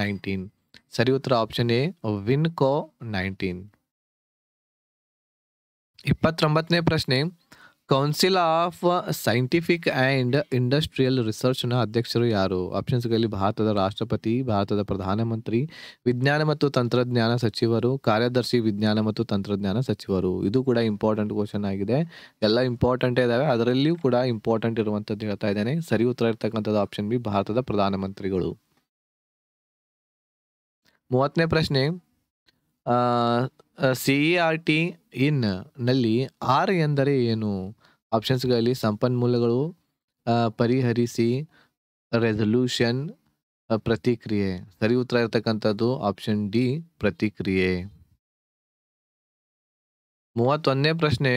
nineteen ಸರಿ ಉತ್ತರ ಆಪ್ಷನ್ ಎ ಕೋ ನೈನ್ಟೀನ್ ಇಪ್ಪತ್ತೊಂಬತ್ತನೇ ಪ್ರಶ್ನೆ Council of Scientific and Industrial ರಿಸರ್ಚ್ನ ಅಧ್ಯಕ್ಷರು ಯಾರು ಆಪ್ಷನ್ಸ್ಗಳಲ್ಲಿ ಭಾರತದ ರಾಷ್ಟ್ರಪತಿ ಭಾರತದ ಪ್ರಧಾನಮಂತ್ರಿ ವಿಜ್ಞಾನ ಮತ್ತು ತಂತ್ರಜ್ಞಾನ ಸಚಿವರು ಕಾರ್ಯದರ್ಶಿ ವಿಜ್ಞಾನ ಮತ್ತು ತಂತ್ರಜ್ಞಾನ ಸಚಿವರು ಇದು ಕೂಡ ಇಂಪಾರ್ಟೆಂಟ್ ಕ್ವಶನ್ ಆಗಿದೆ ಎಲ್ಲ ಇಂಪಾರ್ಟೆಂಟ್ ಇದ್ದಾವೆ ಅದರಲ್ಲಿಯೂ ಕೂಡ ಇಂಪಾರ್ಟೆಂಟ್ ಇರುವಂಥದ್ದು ಹೇಳ್ತಾ ಇದ್ದೇನೆ ಸರಿ ಉತ್ತರ ಇರ್ತಕ್ಕಂಥದ್ದು ಆಪ್ಷನ್ ಬಿ ಭಾರತದ ಪ್ರಧಾನಮಂತ್ರಿಗಳು ಮೂವತ್ತನೇ ಪ್ರಶ್ನೆ C E R T In ನಲ್ಲಿ ಆರ್ ಎಂದರೆ ಏನು ಆಪ್ಷನ್ಸ್ಗಳಲ್ಲಿ ಸಂಪನ್ಮೂಲಗಳು ಪರಿಹರಿಸಿ ರೆಸೊಲ್ಯೂಷನ್ ಪ್ರತಿಕ್ರಿಯೆ ಸರಿ ಉತ್ತರ ಇರತಕ್ಕಂಥದ್ದು ಆಪ್ಷನ್ ಡಿ ಪ್ರತಿಕ್ರಿಯೆ ಮೂವತ್ತೊಂದನೇ ಪ್ರಶ್ನೆ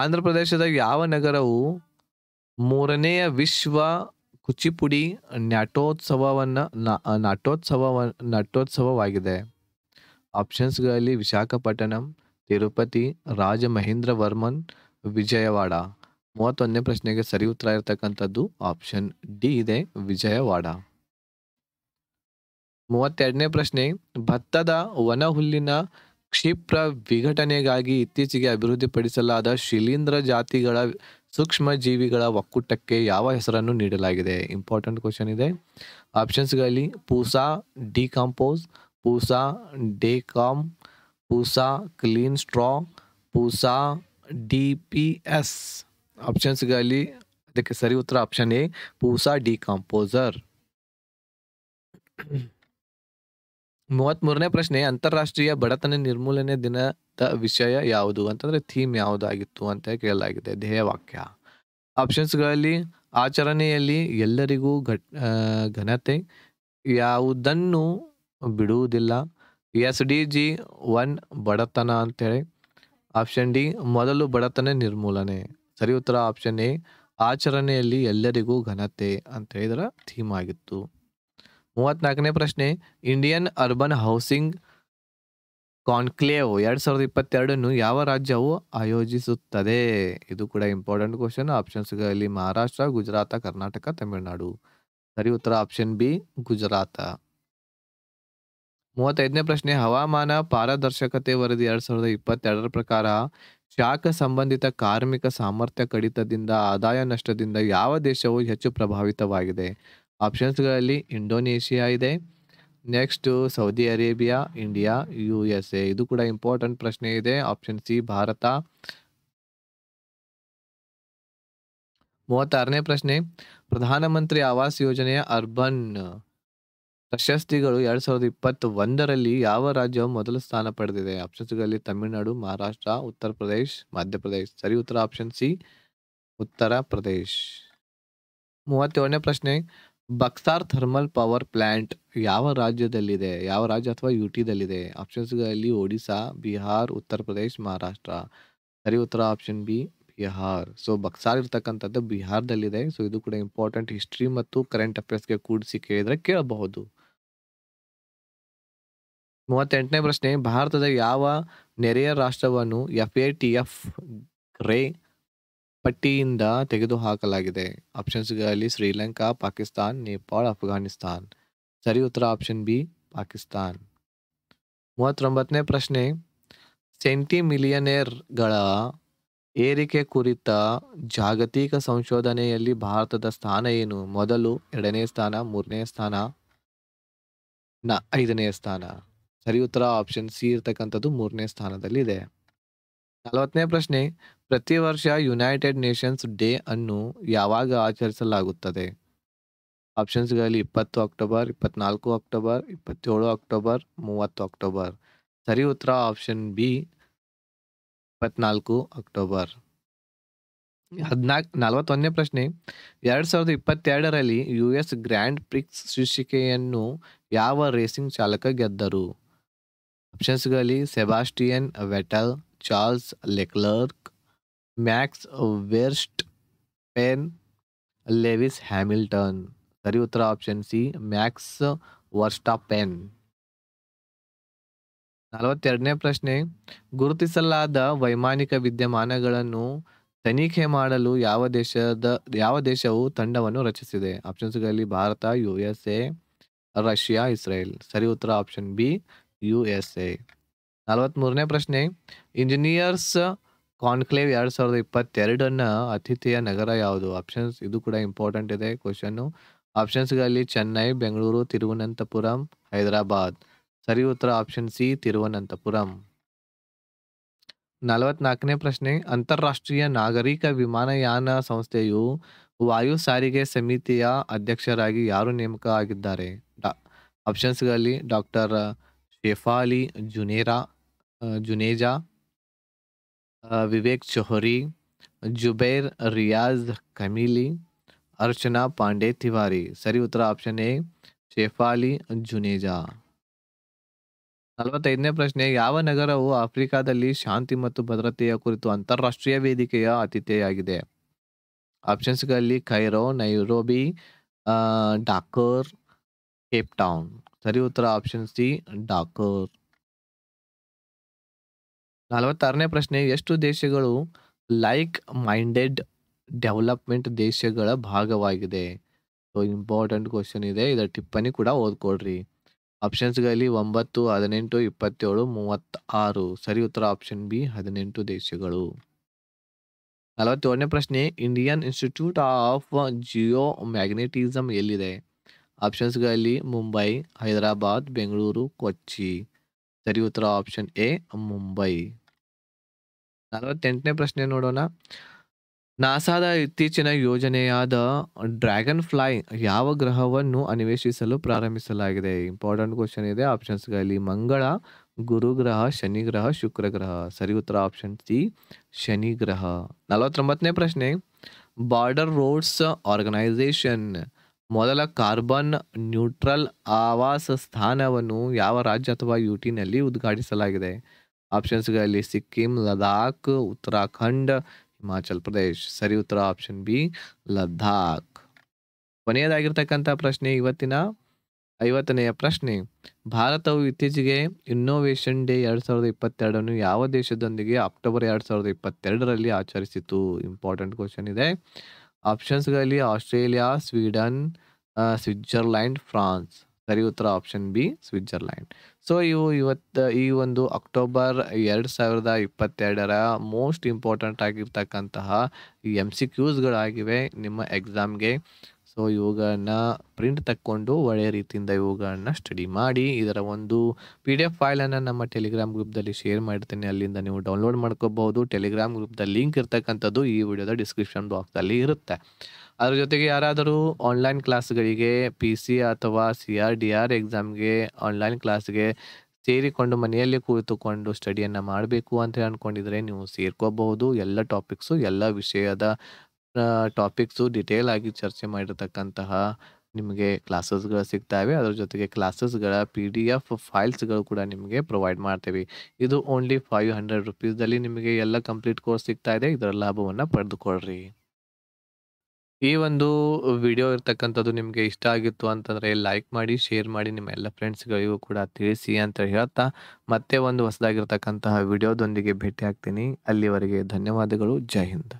ಆಂಧ್ರ ಪ್ರದೇಶದ ಯಾವ ನಗರವು ಮೂರನೆಯ ವಿಶ್ವ ಕುಚಿಪುಡಿ ನಾಟೋತ್ಸವವನ್ನು ನಾಟೋತ್ಸವ ನಾಟೋತ್ಸವವಾಗಿದೆ ಆಪ್ಷನ್ಸ್ಗಳಲ್ಲಿ ವಿಶಾಖಪಟ್ಟಣಂ ತಿರುಪತಿ ರಾಜ ವರ್ಮನ್ ವಿಜಯವಾಡ ಮೂವತ್ತೊಂದನೇ ಪ್ರಶ್ನೆಗೆ ಸರಿ ಉತ್ತರ ಇರತಕ್ಕಂಥದ್ದು ಆಪ್ಷನ್ ಡಿ ಇದೆ ವಿಜಯವಾಡ ಮೂವತ್ತೆರಡನೇ ಪ್ರಶ್ನೆ ಭತ್ತದ ಹುಲ್ಲಿನ ಕ್ಷಿಪ್ರ ವಿಘಟನೆಗಾಗಿ ಇತ್ತೀಚೆಗೆ ಅಭಿವೃದ್ಧಿಪಡಿಸಲಾದ ಶಿಲೀಂಧ್ರ ಜಾತಿಗಳ ಸೂಕ್ಷ್ಮ ಜೀವಿಗಳ ಒಕ್ಕೂಟಕ್ಕೆ ಯಾವ ಹೆಸರನ್ನು ನೀಡಲಾಗಿದೆ ಇಂಪಾರ್ಟೆಂಟ್ ಕ್ವಶನ್ ಇದೆ ಆಪ್ಷನ್ಸ್ಗಳಲ್ಲಿ Pusa decompose Pusa Pusa clean straw Pusa D P S ಆಪ್ಷನ್ಸ್ಗಳಲ್ಲಿ ಅದಕ್ಕೆ ಸರಿ ಉತ್ತರ ಆಪ್ಷನ್ ಎ ಪೂಸಾ ಡಿಕಾಂಪೋಸರ್ ಮೂವತ್ತ್ ಮೂರನೇ ಪ್ರಶ್ನೆ ಅಂತಾರಾಷ್ಟ್ರೀಯ ಬಡತನ ನಿರ್ಮೂಲನೆ ದಿನದ ವಿಷಯ ಯಾವುದು ಅಂತಂದ್ರೆ ಥೀಮ್ ಯಾವುದಾಗಿತ್ತು ಅಂತ ಕೇಳಲಾಗಿದೆ ಧ್ಯೇಯವಾಕ್ಯ ಆಪ್ಷನ್ಸ್ಗಳಲ್ಲಿ ಆಚರಣೆಯಲ್ಲಿ ಎಲ್ಲರಿಗೂ ಘಟ್ ಘನತೆ ಯಾವುದನ್ನು ಬಿಡುವುದಿಲ್ಲ ಎಸ್ ಡಿ ಜಿ ಒನ್ ಬಡತನ ಅಂತೇಳಿ ಆಪ್ಷನ್ ಡಿ ಮೊದಲು ಬಡತನ ನಿರ್ಮೂಲನೆ ಸರಿ ಉತ್ತರ ಆಪ್ಷನ್ ಎ ಆಚರಣೆಯಲ್ಲಿ ಎಲ್ಲರಿಗೂ ಘನತೆ ಅಂತ ಹೇಳಿದರ ಥೀಮ್ ಆಗಿತ್ತು ಮೂವತ್ನಾಲ್ಕನೇ ಪ್ರಶ್ನೆ ಇಂಡಿಯನ್ ಅರ್ಬನ್ ಹೌಸಿಂಗ್ ಕಾನ್ಕ್ಲೇವ್ ಎರಡು ಸಾವಿರದ ಇಪ್ಪತ್ತೆರಡನ್ನು ಯಾವ ರಾಜ್ಯವು ಆಯೋಜಿಸುತ್ತದೆ ಇದು ಕೂಡ ಇಂಪಾರ್ಟೆಂಟ್ ಕ್ವಶನ್ ಆಪ್ಷನ್ಸ್ಗಳಲ್ಲಿ ಮಹಾರಾಷ್ಟ್ರ ಗುಜರಾತ ಕರ್ನಾಟಕ ತಮಿಳುನಾಡು ಸರಿ ಉತ್ತರ ಆಪ್ಷನ್ ಬಿ ಗುಜರಾತ ಮೂವತ್ತೈದನೇ ಪ್ರಶ್ನೆ ಹವಾಮಾನ ಪಾರದರ್ಶಕತೆ ವರದಿ ಎರಡು ಸಾವಿರದ ಇಪ್ಪತ್ತೆರಡರ ಪ್ರಕಾರ ಶಾಖ ಸಂಬಂಧಿತ ಕಾರ್ಮಿಕ ಸಾಮರ್ಥ್ಯ ಕಡಿತದಿಂದ ಆದಾಯ ನಷ್ಟದಿಂದ ಯಾವ ದೇಶವು ಹೆಚ್ಚು ಪ್ರಭಾವಿತವಾಗಿದೆ ಆಪ್ಷನ್ಸ್ಗಳಲ್ಲಿ ಇಂಡೋನೇಷಿಯಾ ಇದೆ next Saudi Arabia India U S A ಇದು ಕೂಡ ಇಂಪಾರ್ಟೆಂಟ್ ಪ್ರಶ್ನೆ ಇದೆ ಆಪ್ಷನ್ ಸಿ ಭಾರತ ಮೂವತ್ತಾರನೇ ಪ್ರಶ್ನೆ ಪ್ರಧಾನಮಂತ್ರಿ ಆವಾಸ್ ಯೋಜನೆಯ ಅರ್ಬನ್ ಪ್ರಶಸ್ತಿಗಳು ಎರಡ್ ಸಾವಿರದ ಇಪ್ಪತ್ತ್ ಒಂದರಲ್ಲಿ ಯಾವ ರಾಜ್ಯವು ಮೊದಲ ಸ್ಥಾನ ಪಡೆದಿದೆ ಆಪ್ಷನ್ಸ್ಗಳಲ್ಲಿ ತಮಿಳುನಾಡು ಮಹಾರಾಷ್ಟ್ರ ಉತ್ತರ ಪ್ರದೇಶ್ ಮಧ್ಯಪ್ರದೇಶ ಸರಿ ಉತ್ತರ ಆಪ್ಷನ್ ಸಿ ಉತ್ತರ ಪ್ರದೇಶ್ ಮೂವತ್ತೇಳನೇ ಪ್ರಶ್ನೆ ಬಕ್ಸಾರ್ ಥರ್ಮಲ್ ಪವರ್ ಪ್ಲಾಂಟ್ ಯಾವ ರಾಜ್ಯದಲ್ಲಿದೆ ಯಾವ ರಾಜ್ಯ ಅಥವಾ ಯು ಟಿದಲ್ಲಿದೆ ಆಪ್ಷನ್ಸ್ಗಳಲ್ಲಿ ಒಡಿಶಾ ಬಿಹಾರ್ ಉತ್ತರ ಪ್ರದೇಶ್ ಮಹಾರಾಷ್ಟ್ರ ಸರಿ ಉತ್ತರ option B Bihar so Buxar ಇರ್ತಕ್ಕಂಥದ್ದು ಬಿಹಾರದಲ್ಲಿದೆ ಸೊ ಇದು ಕೂಡ ಇಂಪಾರ್ಟೆಂಟ್ ಹಿಸ್ಟ್ರಿ ಮತ್ತು ಕರೆಂಟ್ ಅಫೇರ್ಸ್ಗೆ ಕೂಡಿಸಿ ಕೇಳಿದರೆ ಕೇಳಬಹುದು ಮೂವತ್ತೆಂಟನೇ ಪ್ರಶ್ನೆ ಭಾರತದ ಯಾವ ನೆರೆಯ ರಾಷ್ಟ್ರವನ್ನು ಎಫ್ ಎ ಟಿ ಎಫ್ ರೇ ಪಟ್ಟಿಯಿಂದ ತೆಗೆದುಹಾಕಲಾಗಿದೆ ಆಪ್ಷನ್ಸ್ಗಳಲ್ಲಿ ಶ್ರೀಲಂಕಾ ಪಾಕಿಸ್ತಾನ್ ನೇಪಾಳ ಅಫ್ಘಾನಿಸ್ತಾನ್ ಸರಿ ಉತ್ತರ ಆಪ್ಷನ್ ಬಿ ಪಾಕಿಸ್ತಾನ್ ಮೂವತ್ತೊಂಬತ್ತನೇ ಪ್ರಶ್ನೆ ಸೆಂಟಿ ಮಿಲಿಯನೇರ್ಗಳ ಏರಿಕೆ ಕುರಿತ ಜಾಗತಿಕ ಸಂಶೋಧನೆಯಲ್ಲಿ ಭಾರತದ ಸ್ಥಾನ ಏನು ಮೊದಲು ಎರಡನೇ ಸ್ಥಾನ ಮೂರನೇ ಸ್ಥಾನ ನ ಐದನೇ ಸ್ಥಾನ ಸರಿ ಉತ್ತರ ಆಪ್ಷನ್ ಸಿ ಇರ್ತಕ್ಕಂಥದ್ದು ಮೂರನೇ ಸ್ಥಾನದಲ್ಲಿದೆ ನಲವತ್ತನೇ ಪ್ರಶ್ನೆ ಪ್ರತಿ ವರ್ಷ ಯುನೈಟೆಡ್ ನೇಷನ್ಸ್ ಡೇ ಅನ್ನು ಯಾವಾಗ ಆಚರಿಸಲಾಗುತ್ತದೆ ಆಪ್ಷನ್ಸ್ಗಳಲ್ಲಿ ಇಪ್ಪತ್ತು ಅಕ್ಟೋಬರ್ ಇಪ್ಪತ್ನಾಲ್ಕು ಅಕ್ಟೋಬರ್ ಇಪ್ಪತ್ತೇಳು ಅಕ್ಟೋಬರ್ ಮೂವತ್ತು ಅಕ್ಟೋಬರ್ ಸರಿ ಉತ್ತರ ಆಪ್ಷನ್ ಬಿ ಇಪ್ಪತ್ನಾಲ್ಕು ಅಕ್ಟೋಬರ್ ಹದಿನಾಲ್ಕು ನಲವತ್ತೊಂದನೇ ಪ್ರಶ್ನೆ ಎರಡು ಸಾವಿರದ ಇಪ್ಪತ್ತೆರಡರಲ್ಲಿ ಯು ಎಸ್ ಗ್ರ್ಯಾಂಡ್ ಪ್ರಿಕ್ಸ್ ಶೀರ್ಷಿಕೆಯನ್ನು ಯಾವ ರೇಸಿಂಗ್ ಚಾಲಕ ಗೆದ್ದರು ಆಪ್ಷನ್ಸ್ಗಳಲ್ಲಿ Sebastian Vettel Charles Leclerc Max Verstappen Lewis Hamilton ಸರಿ ಉತ್ತರ option C Max Verstappen ನಲವತ್ತೆರಡನೇ ಪ್ರಶ್ನೆ ಗುರುತಿಸಲಾದ ವೈಮಾನಿಕ ವಿದ್ಯಮಾನಗಳನ್ನು ತನಿಖೆ ಮಾಡಲು ಯಾವ ದೇಶದ ಯಾವ ದೇಶವು ತಂಡವನ್ನು ರಚಿಸಿದೆ ಆಪ್ಷನ್ಸ್ಗಳಲ್ಲಿ Bharat U S A Russia Israel ಸರಿ ಉತ್ತರ option B U S A ನಲವತ್ತ್ಮೂರನೇ ಪ್ರಶ್ನೆ ಇಂಜಿನಿಯರ್ಸ್ ಕಾನ್ಕ್ಲೇವ್ ಎರಡು ಸಾವಿರದ ಇಪ್ಪತ್ತೆರಡನ್ನ ಅತಿಥಿಯ ನಗರ ಯಾವುದು ಆಪ್ಷನ್ಸ್ ಇದು ಕೂಡ ಇಂಪಾರ್ಟೆಂಟ್ ಇದೆ ಕ್ವಶನ್ನು ಆಪ್ಷನ್ಸ್ಗಳಲ್ಲಿ ಚೆನ್ನೈ ಬೆಂಗಳೂರು ತಿರುವನಂತಪುರಂ ಹೈದರಾಬಾದ್ ಸರಿ ಉತ್ತರ ಆಪ್ಷನ್ ಸಿ ತಿರುವನಂತಪುರಂ ನಲವತ್ನಾಲ್ಕನೇ ಪ್ರಶ್ನೆ ಅಂತಾರಾಷ್ಟ್ರೀಯ ನಾಗರಿಕ ವಿಮಾನಯಾನ ಸಂಸ್ಥೆಯು ವಾಯು ಸಾರಿಗೆ ಸಮಿತಿಯ ಅಧ್ಯಕ್ಷರಾಗಿ ಯಾರು ನೇಮಕ ಆಗಿದ್ದಾರೆ ಡಾ ಆಪ್ಷನ್ಸ್ಗಳಲ್ಲಿ ಡಾಕ್ಟರ್ ಶೆಫಾಲಿ ಜುನೇರಾ ಜುನೇಜಾ ವಿವೇಕ್ ಚೌಹರಿ ಜುಬೈರ್ ರಿಯಾಜ್ ಕಮಿಲಿ ಅರ್ಚನಾ ಪಾಂಡೆ ತಿವಾರಿ ಸರಿ ಉತ್ತರ ಆಪ್ಷನ್ ಎ ಶೇಫಾಲಿ ಜುನೇಜಾ ನಲವತ್ತೈದನೇ ಪ್ರಶ್ನೆ ಯಾವ ನಗರವು ಆಫ್ರಿಕಾದಲ್ಲಿ ಶಾಂತಿ ಮತ್ತು ಭದ್ರತೆಯ ಕುರಿತು ಅಂತಾರಾಷ್ಟ್ರೀಯ ವೇದಿಕೆಯ ಅತಿಥಿಯಾಗಿದೆ ಆಪ್ಷನ್ಸ್ಗಳಲ್ಲಿ Cairo Nairobi Dakar Cape Town ಸರಿ ಉತ್ತರ ಆಪ್ಷನ್ ಸಿ ಡಾಕೋರ್ ನಲವತ್ತಾರನೇ ಪ್ರಶ್ನೆ ಎಷ್ಟು ದೇಶಗಳು ಲೈಕ್ ಮೈಂಡೆಡ್ ಡೆವಲಪ್ಮೆಂಟ್ ದೇಶಗಳ ಭಾಗವಾಗಿದೆ ಸೊ ಇಂಪಾರ್ಟೆಂಟ್ ಕ್ವಶನ್ ಇದೆ ಇದರ ಟಿಪ್ಪಣಿ ಕೂಡ ಓದ್ಕೊಡ್ರಿ ಆಪ್ಷನ್ಸ್ಗಳಲ್ಲಿ ಒಂಬತ್ತು ಹದಿನೆಂಟು ಇಪ್ಪತ್ತೇಳು ಮೂವತ್ತಾರು ಸರಿ ಉತ್ತರ ಆಪ್ಷನ್ ಬಿ ಹದಿನೆಂಟು ದೇಶಗಳು ನಲವತ್ತೇಳನೇ ಪ್ರಶ್ನೆ Indian Institute of Geomagnetism ಎಲ್ಲಿದೆ ಆಪ್ಷನ್ಸ್ಗಳಲ್ಲಿ ಮುಂಬೈ ಹೈದರಾಬಾದ್ ಬೆಂಗಳೂರು ಕೊಚ್ಚಿ ಸರಿ ಉತ್ತರ ಆಪ್ಷನ್ ಎ ಮುಂಬೈ ನಲವತ್ತೆಂಟನೇ ಪ್ರಶ್ನೆ ನೋಡೋಣ ನಾಸಾದ ಇತ್ತೀಚಿನ ಯೋಜನೆಯಾದ ಡ್ರ್ಯಾಗನ್ ಫ್ಲೈ ಯಾವ ಗ್ರಹವನ್ನು ಅನ್ವೇಷಿಸಲು ಪ್ರಾರಂಭಿಸಲಾಗಿದೆ ಇಂಪಾರ್ಟೆಂಟ್ ಕ್ವಶನ್ ಇದೆ ಆಪ್ಷನ್ಸ್ಗಳಲ್ಲಿ ಮಂಗಳ ಗುರುಗ್ರಹ ಶನಿ ಗ್ರಹ ಶುಕ್ರ ಗ್ರಹ ಸರಿ ಉತ್ತರ ಆಪ್ಷನ್ ಸಿ ಶನಿ ಗ್ರಹ ನಲವತ್ತೊಂಬತ್ತನೇ ಪ್ರಶ್ನೆ ಬಾರ್ಡರ್ ರೋಡ್ಸ್ ಆರ್ಗನೈಸೇಷನ್ ಮೊದಲ ಕಾರ್ಬನ್ ನ್ಯೂಟ್ರಲ್ ಆವಾಸ ಸ್ಥಾನವನ್ನು ಯಾವ ರಾಜ್ಯ ಅಥವಾ ಯು ಯುಟಿನಲ್ಲಿ ಉದ್ಘಾಟಿಸಲಾಗಿದೆ ಆಪ್ಷನ್ಸ್ಗಳಲ್ಲಿ ಸಿಕ್ಕಿಂ ಲದಾಖ್ ಉತ್ತರಾಖಂಡ್ ಹಿಮಾಚಲ್ ಪ್ರದೇಶ್ ಸರಿ ಉತ್ತರ ಆಪ್ಷನ್ ಬಿ ಲದಾಖ್ ಕೊನೆಯದಾಗಿರ್ತಕ್ಕಂಥ ಪ್ರಶ್ನೆ ಇವತ್ತಿನ ಐವತ್ತನೆಯ ಪ್ರಶ್ನೆ ಭಾರತವು ಇತ್ತೀಚೆಗೆ ಇನ್ನೋವೇಷನ್ ಡೇ ಎರಡು ಸಾವಿರದ ಇಪ್ಪತ್ತೆರಡನ್ನು ಯಾವ ದೇಶದೊಂದಿಗೆ ಅಕ್ಟೋಬರ್ ಎರಡು ಸಾವಿರದ ಇಪ್ಪತ್ತೆರಡರಲ್ಲಿ ಆಚರಿಸಿತು ಇಂಪಾರ್ಟೆಂಟ್ ಕ್ವಶನ್ ಇದೆ ಆಪ್ಷನ್ಸ್ಗಳಲ್ಲಿ ಆಸ್ಟ್ರೇಲಿಯಾ ಸ್ವೀಡನ್ ಸ್ವಿಟ್ಜರ್ಲ್ಯಾಂಡ್ ಫ್ರಾನ್ಸ್ ಸರಿ ಉತ್ತರ ಆಪ್ಷನ್ ಬಿ ಸ್ವಿಟ್ಜರ್ಲ್ಯಾಂಡ್ ಸೊ ಇವು ಇವತ್ತು ಈ ಒಂದು ಅಕ್ಟೋಬರ್ ಎರಡು ಸಾವಿರದ ಇಪ್ಪತ್ತೆರಡರ ಮೋಸ್ಟ್ ಇಂಪಾರ್ಟೆಂಟ್ ಆಗಿರ್ತಕ್ಕಂತಹ ಎಮ್ ಸಿ ಕ್ಯೂಸ್ಗಳಾಗಿವೆ ನಿಮ್ಮ ಎಕ್ಸಾಮ್ಗೆ ಸೊ ಇವುಗಳನ್ನ ಪ್ರಿಂಟ್ ತಕ್ಕೊಂಡು ಒಳ್ಳೆಯ ರೀತಿಯಿಂದ ಇವುಗಳನ್ನ ಸ್ಟಡಿ ಮಾಡಿ ಇದರ ಒಂದು ಪಿ ಡಿ ಎಫ್ ಫೈಲನ್ನು ನಮ್ಮ ಟೆಲಿಗ್ರಾಮ್ ಗ್ರೂಪ್ದಲ್ಲಿ ಶೇರ್ ಮಾಡಿರ್ತೇನೆ ಅಲ್ಲಿಂದ ನೀವು ಡೌನ್ಲೋಡ್ ಮಾಡ್ಕೋಬಹುದು ಟೆಲಿಗ್ರಾಮ್ ಗ್ರೂಪ್ದ ಲಿಂಕ್ ಇರ್ತಕ್ಕಂಥದ್ದು ಈ ವಿಡಿಯೋದ ಡಿಸ್ಕ್ರಿಪ್ಷನ್ ಬಾಕ್ಸಲ್ಲಿ ಇರುತ್ತೆ ಅದ್ರ ಜೊತೆಗೆ ಯಾರಾದರೂ ಆನ್ಲೈನ್ ಕ್ಲಾಸ್ಗಳಿಗೆ ಪಿ ಸಿ ಅಥವಾ ಸಿ ಆರ್ ಡಿ ಆರ್ ಎಕ್ಸಾಮ್ಗೆ ಆನ್ಲೈನ್ ಕ್ಲಾಸ್ಗೆ ಸೇರಿಕೊಂಡು ಮನೆಯಲ್ಲಿ ಕುಳಿತುಕೊಂಡು ಸ್ಟಡಿಯನ್ನು ಮಾಡಬೇಕು ಅಂತ ಅಂದ್ಕೊಂಡಿದ್ರೆ ನೀವು ಸೇರ್ಕೋಬಹುದು ಎಲ್ಲ ಟಾಪಿಕ್ಸು ಎಲ್ಲ ವಿಷಯದ ಟಾಪಿಕ್ಸು ಡಿಟೇಲ್ ಆಗಿ ಚರ್ಚೆ ಮಾಡಿರ್ತಕ್ಕಂತಹ ನಿಮಗೆ ಕ್ಲಾಸಸ್ಗಳು ಸಿಗ್ತವೆ ಅದರ ಜೊತೆಗೆ ಕ್ಲಾಸಸ್ಗಳ ಪಿ ಡಿ ಎಫ್ ಫೈಲ್ಸ್ಗಳು ಕೂಡ ನಿಮಗೆ ಪ್ರೊವೈಡ್ ಮಾಡ್ತೇವೆ ಇದು ಓನ್ಲಿ ಫೈವ್ ಹಂಡ್ರೆಡ್ ರುಪೀಸ್ದಲ್ಲಿ ನಿಮಗೆ ಎಲ್ಲ ಕಂಪ್ಲೀಟ್ ಕೋರ್ಸ್ ಸಿಗ್ತಾ ಇದೆ ಇದರ ಲಾಭವನ್ನು ಪಡೆದುಕೊಳ್ಳ್ರಿ ಈ ಒಂದು ವಿಡಿಯೋ ಇರ್ತಕ್ಕಂಥದ್ದು ನಿಮಗೆ ಇಷ್ಟ ಆಗಿತ್ತು ಅಂತಂದರೆ ಲೈಕ್ ಮಾಡಿ ಶೇರ್ ಮಾಡಿ ನಿಮ್ಮ ಎಲ್ಲ ಫ್ರೆಂಡ್ಸ್ಗಳಿಗೂ ಕೂಡ ತಿಳಿಸಿ ಅಂತ ಹೇಳ್ತಾ ಮತ್ತೆ ಒಂದು ಹೊಸದಾಗಿರ್ತಕ್ಕಂತಹ ವಿಡಿಯೋದೊಂದಿಗೆ ಭೇಟಿ ಆಗ್ತೀನಿ ಅಲ್ಲಿವರೆಗೆ ಧನ್ಯವಾದಗಳು ಜೈ ಹಿಂದ್